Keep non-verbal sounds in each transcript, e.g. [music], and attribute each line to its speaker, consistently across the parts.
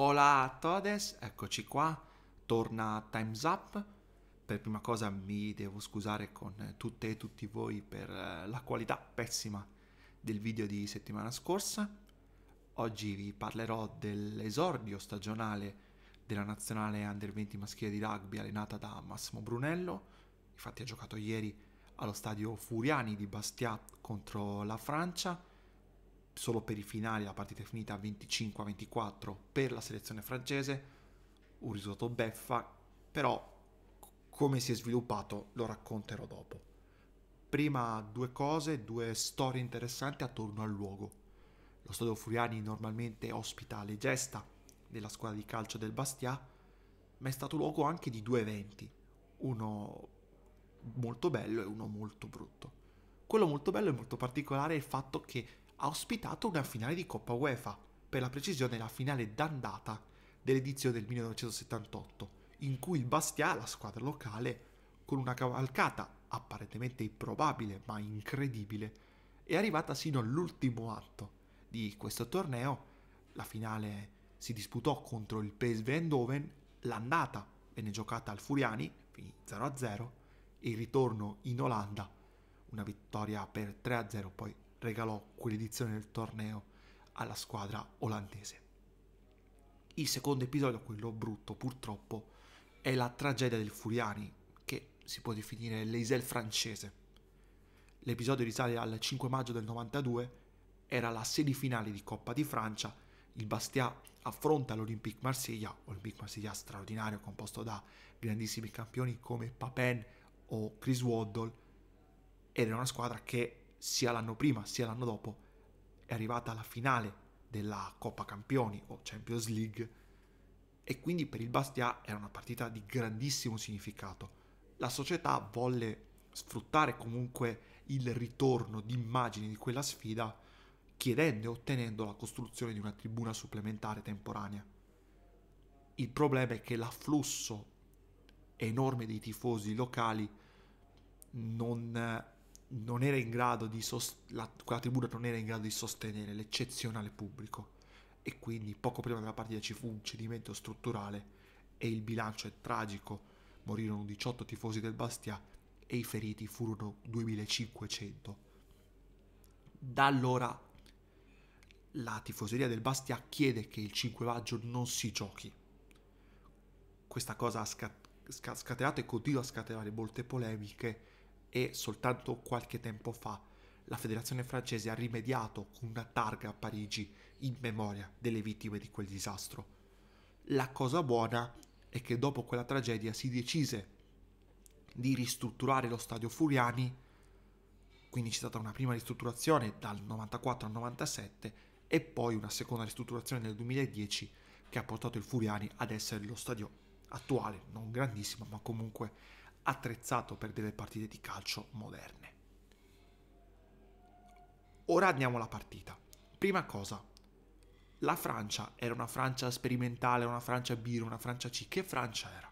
Speaker 1: Hola a todos, eccoci qua, torna Time's Up. Per prima cosa mi devo scusare con tutte e tutti voi per eh, la qualità pessima del video di settimana scorsa. Oggi vi parlerò dell'esordio stagionale della nazionale under 20 maschile di rugby allenata da Massimo Brunello. Infatti ha giocato ieri allo stadio Furiani di Bastia contro la Francia solo per i finali la partita è finita 25-24 per la selezione francese, un risultato beffa, però come si è sviluppato lo racconterò dopo. Prima due cose, due storie interessanti attorno al luogo. Lo stadio Furiani normalmente ospita le gesta della squadra di calcio del Bastia, ma è stato luogo anche di due eventi, uno molto bello e uno molto brutto. Quello molto bello e molto particolare è il fatto che ha ospitato una finale di Coppa UEFA, per la precisione la finale d'andata dell'edizione del 1978, in cui il Bastia, la squadra locale, con una cavalcata apparentemente improbabile ma incredibile, è arrivata sino all'ultimo atto di questo torneo. La finale si disputò contro il PSV Eindhoven, l'andata venne giocata al Furiani, finì 0-0, e il ritorno in Olanda, una vittoria per 3-0, poi regalò quell'edizione del torneo alla squadra olandese. Il secondo episodio, quello brutto purtroppo, è la tragedia del Furiani, che si può definire l'Eisel francese. L'episodio risale al 5 maggio del 92, era la semifinale di Coppa di Francia, il Bastia affronta l'Olympique Marsiglia, Olympique Marsiglia straordinario composto da grandissimi campioni come Papin o Chris Waddle, ed è una squadra che sia l'anno prima sia l'anno dopo è arrivata alla finale della Coppa Campioni o Champions League e quindi per il Bastia era una partita di grandissimo significato. La società volle sfruttare comunque il ritorno di immagini di quella sfida chiedendo e ottenendo la costruzione di una tribuna supplementare temporanea. Il problema è che l'afflusso enorme dei tifosi locali non non era in grado di sost- la, quella tribù non era in grado di sostenere l'eccezionale pubblico e quindi poco prima della partita ci fu un cedimento strutturale e il bilancio è tragico morirono 18 tifosi del Bastia e i feriti furono 2500 da allora la tifoseria del Bastia chiede che il 5 maggio non si giochi questa cosa ha scat- scatenato e continua a scatenare molte polemiche e soltanto qualche tempo fa la federazione francese ha rimediato con una targa a Parigi in memoria delle vittime di quel disastro. La cosa buona è che dopo quella tragedia si decise di ristrutturare lo stadio Furiani, quindi c'è stata una prima ristrutturazione dal 94 al 97 e poi una seconda ristrutturazione nel 2010 che ha portato il Furiani ad essere lo stadio attuale, non grandissimo ma comunque attrezzato per delle partite di calcio moderne. Ora andiamo alla partita. Prima cosa, la Francia era una Francia sperimentale, una Francia B, una Francia C. Che Francia era?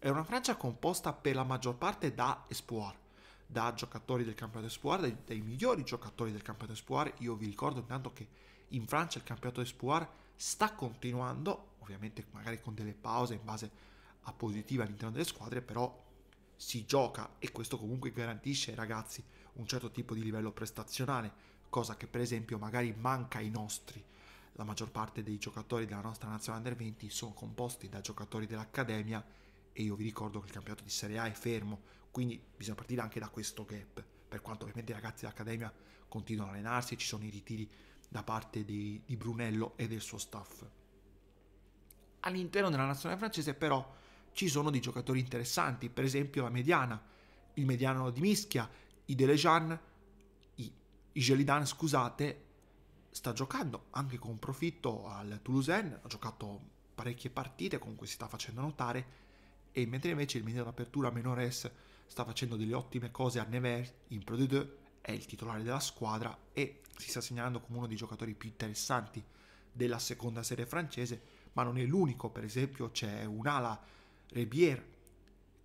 Speaker 1: Era una Francia composta per la maggior parte da Espoir, da giocatori del campionato Espoir, dai, dai migliori giocatori del campionato Espoir. Io vi ricordo intanto che in Francia il campionato Espoir sta continuando, ovviamente magari con delle pause in base a positiva all'interno delle squadre, però si gioca e questo comunque garantisce ai ragazzi un certo tipo di livello prestazionale, cosa che per esempio magari manca ai nostri. La maggior parte dei giocatori della nostra nazionale under 20 sono composti da giocatori dell'Accademia e io vi ricordo che il campionato di Serie A è fermo, quindi bisogna partire anche da questo gap, per quanto ovviamente i ragazzi dell'Accademia continuano a allenarsi, e ci sono i ritiri da parte di, di Brunello e del suo staff. All'interno della nazionale francese però ci sono dei giocatori interessanti, per esempio la mediana, il mediano di Mischia, i Delejan, i, i Gelidan, scusate, sta giocando anche con profitto al Toulousain, ha giocato parecchie partite, comunque si sta facendo notare, e mentre invece il mediano d'apertura Menores sta facendo delle ottime cose a Nevers in Pro 2, è il titolare della squadra e si sta segnalando come uno dei giocatori più interessanti della seconda serie francese, ma non è l'unico, per esempio c'è un'ala Rebier,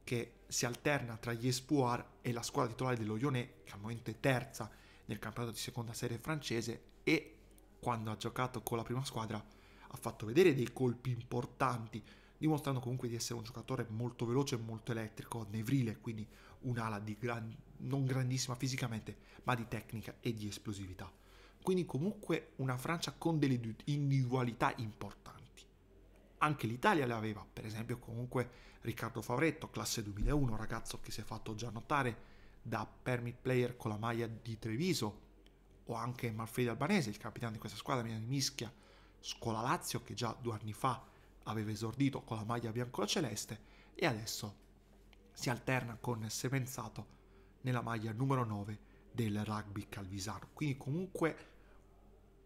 Speaker 1: che si alterna tra gli Espoir e la squadra titolare dello Lyonnais, che al momento è terza nel campionato di seconda serie francese, e quando ha giocato con la prima squadra ha fatto vedere dei colpi importanti, dimostrando comunque di essere un giocatore molto veloce e molto elettrico, nevrile, quindi un'ala gran... non grandissima fisicamente, ma di tecnica e di esplosività. Quindi comunque una Francia con delle individualità importanti anche l'Italia le aveva, per esempio comunque Riccardo Favretto, classe 2001, ragazzo che si è fatto già notare da permit player con la maglia di Treviso, o anche Manfredi Albanese, il capitano di questa squadra di mischia, scuola Lazio che già due anni fa aveva esordito con la maglia bianco-celeste e adesso si alterna con Semenzato nella maglia numero 9 del rugby calvisano. Quindi comunque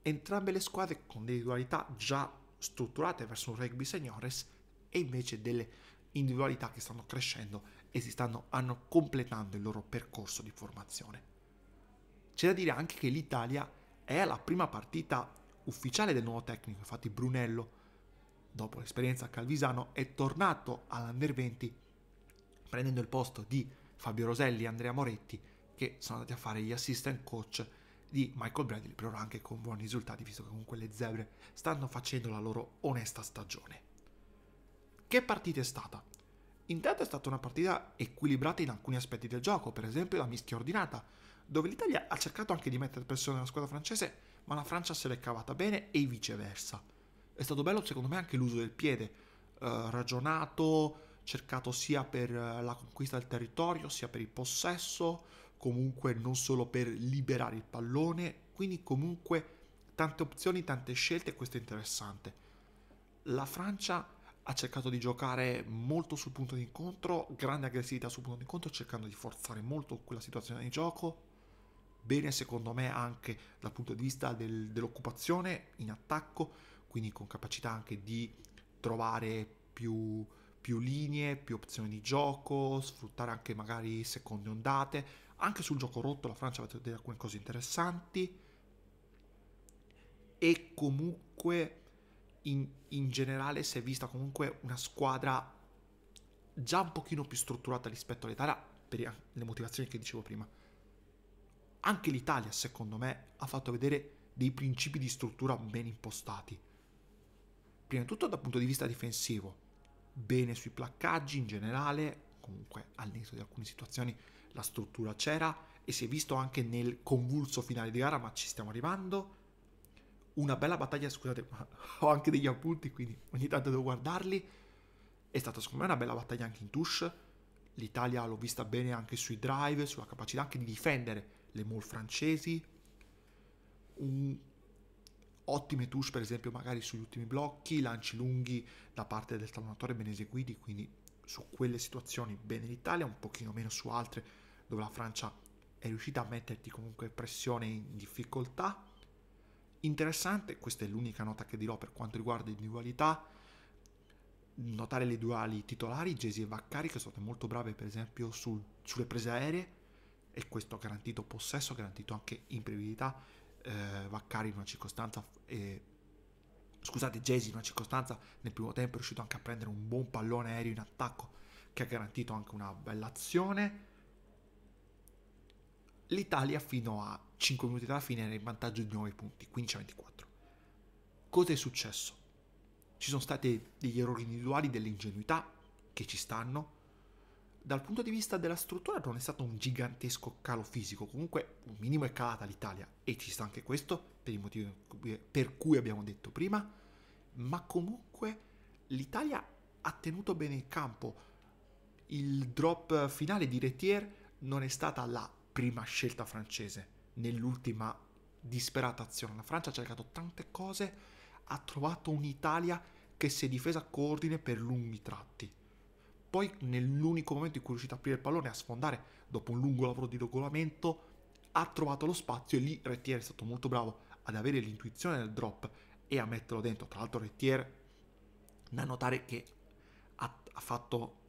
Speaker 1: entrambe le squadre con delle dualità già strutturate verso un rugby seniores e invece delle individualità che stanno crescendo e si stanno hanno completando il loro percorso di formazione. C'è da dire anche che l'Italia è alla prima partita ufficiale del nuovo tecnico, infatti Brunello, dopo l'esperienza a Calvisano, è tornato all'Under 20 prendendo il posto di Fabio Roselli e Andrea Moretti che sono andati a fare gli assistant coach di Michael Bradley, però anche con buoni risultati, visto che comunque le zebre stanno facendo la loro onesta stagione. Che partita è stata? Intanto è stata una partita equilibrata in alcuni aspetti del gioco, per esempio la mischia ordinata, dove l'Italia ha cercato anche di mettere pressione alla squadra francese, ma la Francia se l'è cavata bene e viceversa. È stato bello secondo me anche l'uso del piede, eh, ragionato, cercato sia per eh, la conquista del territorio, sia per il possesso, comunque non solo per liberare il pallone, quindi comunque tante opzioni, tante scelte e questo è interessante. La Francia ha cercato di giocare molto sul punto di incontro, grande aggressività sul punto di incontro, cercando di forzare molto quella situazione di gioco. Bene secondo me anche dal punto di vista del, dell'occupazione in attacco, quindi con capacità anche di trovare più, più linee, più opzioni di gioco, sfruttare anche magari seconde ondate anche sul gioco rotto la Francia avete delle alcune cose interessanti e comunque in, in generale si è vista comunque una squadra già un pochino più strutturata rispetto all'Italia per le motivazioni che dicevo prima. Anche l'Italia, secondo me, ha fatto vedere dei principi di struttura ben impostati. Prima di tutto dal punto di vista difensivo, bene sui placcaggi in generale, comunque all'inizio di alcune situazioni la struttura c'era e si è visto anche nel convulso finale di gara, ma ci stiamo arrivando. Una bella battaglia, scusate, ma [laughs] ho anche degli appunti, quindi ogni tanto devo guardarli. È stata secondo me una bella battaglia anche in touche. L'Italia l'ho vista bene anche sui drive, sulla capacità anche di difendere le mall francesi. Un... Ottime touche, per esempio, magari sugli ultimi blocchi, lanci lunghi da parte del talonatore ben eseguiti, quindi su quelle situazioni bene l'Italia, un pochino meno su altre dove la Francia è riuscita a metterti comunque pressione in difficoltà. Interessante, questa è l'unica nota che dirò per quanto riguarda individualità. Notare le duali titolari, Gesi e Vaccari, che sono state molto brave per esempio sul, sulle prese aeree, e questo ha garantito possesso, ha garantito anche imprevedibilità. Eh, Vaccari in una circostanza eh, scusate, Jesi in una circostanza nel primo tempo è riuscito anche a prendere un buon pallone aereo in attacco che ha garantito anche una bella azione l'Italia fino a 5 minuti dalla fine era in vantaggio di 9 punti, 15 a 24. Cosa è successo? Ci sono stati degli errori individuali, delle ingenuità che ci stanno. Dal punto di vista della struttura non è stato un gigantesco calo fisico, comunque un minimo è calata l'Italia e ci sta anche questo per i motivi per cui abbiamo detto prima, ma comunque l'Italia ha tenuto bene il campo. Il drop finale di Retier non è stata la prima scelta francese nell'ultima disperata azione. La Francia ha cercato tante cose, ha trovato un'Italia che si è difesa a coordine per lunghi tratti. Poi nell'unico momento in cui è riuscita a aprire il pallone e a sfondare, dopo un lungo lavoro di regolamento, ha trovato lo spazio e lì Rettier è stato molto bravo ad avere l'intuizione del drop e a metterlo dentro. Tra l'altro Rettier, da notare che ha, ha fatto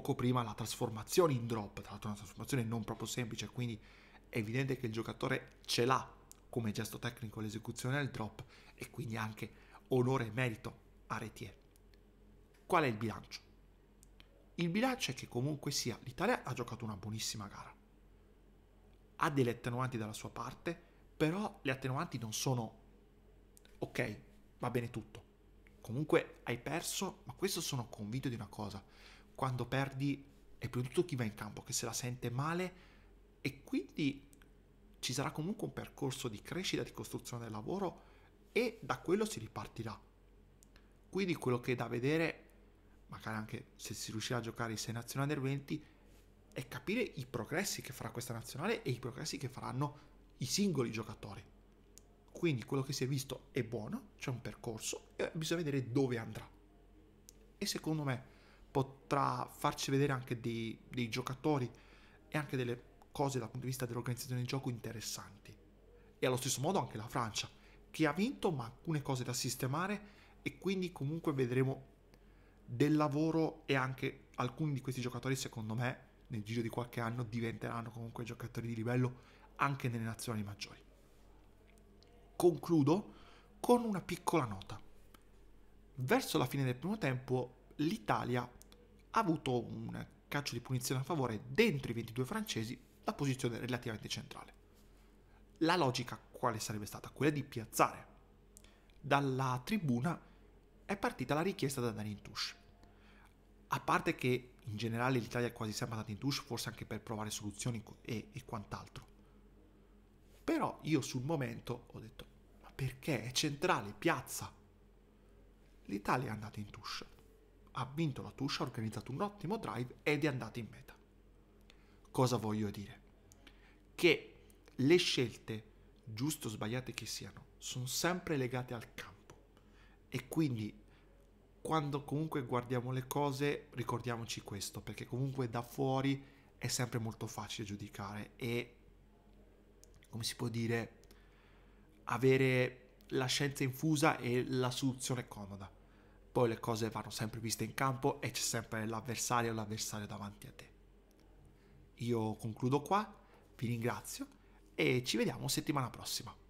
Speaker 1: poco prima la trasformazione in drop, tra l'altro una trasformazione non proprio semplice, quindi è evidente che il giocatore ce l'ha come gesto tecnico l'esecuzione del drop e quindi anche onore e merito a Retier. Qual è il bilancio? Il bilancio è che comunque sia l'Italia ha giocato una buonissima gara, ha delle attenuanti dalla sua parte, però le attenuanti non sono ok, va bene tutto. Comunque hai perso, ma questo sono convinto di una cosa, quando perdi è più di tutto chi va in campo che se la sente male e quindi ci sarà comunque un percorso di crescita, di costruzione del lavoro e da quello si ripartirà. Quindi quello che è da vedere, magari anche se si riuscirà a giocare i 6 nazionali del 20, è capire i progressi che farà questa nazionale e i progressi che faranno i singoli giocatori. Quindi quello che si è visto è buono, c'è un percorso e bisogna vedere dove andrà. E secondo me potrà farci vedere anche dei, dei giocatori e anche delle cose dal punto di vista dell'organizzazione del gioco interessanti. E allo stesso modo anche la Francia, che ha vinto ma alcune cose da sistemare e quindi comunque vedremo del lavoro e anche alcuni di questi giocatori secondo me nel giro di qualche anno diventeranno comunque giocatori di livello anche nelle nazioni maggiori. Concludo con una piccola nota. Verso la fine del primo tempo l'Italia ha avuto un calcio di punizione a favore dentro i 22 francesi la posizione relativamente centrale. La logica quale sarebbe stata? Quella di piazzare. Dalla tribuna è partita la richiesta da in touche. A parte che in generale l'Italia è quasi sempre andata in touche, forse anche per provare soluzioni e, e quant'altro. Però io sul momento ho detto, ma perché è centrale, piazza? L'Italia è andata in touche ha vinto la Tuscia, ha organizzato un ottimo drive ed è andato in meta. Cosa voglio dire? Che le scelte, giusto o sbagliate che siano, sono sempre legate al campo. E quindi quando comunque guardiamo le cose ricordiamoci questo, perché comunque da fuori è sempre molto facile giudicare e, come si può dire, avere la scienza infusa e la soluzione comoda poi le cose vanno sempre viste in campo e c'è sempre l'avversario o l'avversario davanti a te. Io concludo qua, vi ringrazio e ci vediamo settimana prossima.